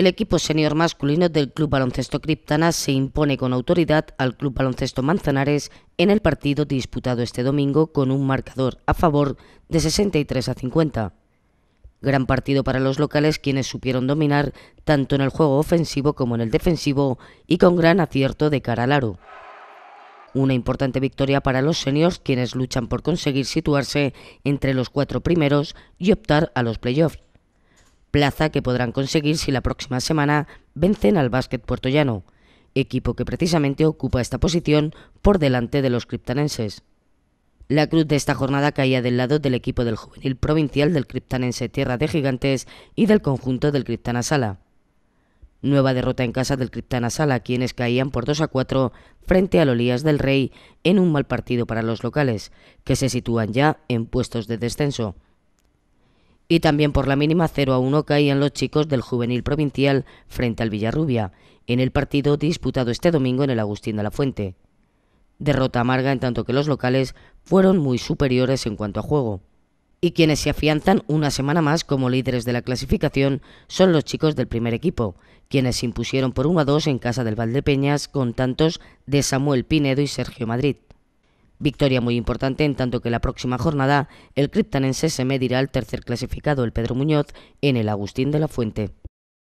El equipo senior masculino del Club Baloncesto Criptana se impone con autoridad al Club Baloncesto Manzanares en el partido disputado este domingo con un marcador a favor de 63 a 50. Gran partido para los locales quienes supieron dominar tanto en el juego ofensivo como en el defensivo y con gran acierto de cara al aro. Una importante victoria para los seniors quienes luchan por conseguir situarse entre los cuatro primeros y optar a los playoffs plaza que podrán conseguir si la próxima semana vencen al básquet puertollano, equipo que precisamente ocupa esta posición por delante de los criptanenses. La cruz de esta jornada caía del lado del equipo del juvenil provincial del criptanense Tierra de Gigantes y del conjunto del Criptana Sala. Nueva derrota en casa del Criptana Sala, quienes caían por 2 a 4 frente al Olías del Rey en un mal partido para los locales, que se sitúan ya en puestos de descenso y también por la mínima 0 a 1 caían los chicos del juvenil provincial frente al Villarrubia, en el partido disputado este domingo en el Agustín de la Fuente. Derrota amarga en tanto que los locales fueron muy superiores en cuanto a juego. Y quienes se afianzan una semana más como líderes de la clasificación son los chicos del primer equipo, quienes se impusieron por 1 a 2 en casa del Valdepeñas con tantos de Samuel Pinedo y Sergio Madrid. Victoria muy importante en tanto que la próxima jornada el criptanense se medirá al tercer clasificado, el Pedro Muñoz, en el Agustín de la Fuente.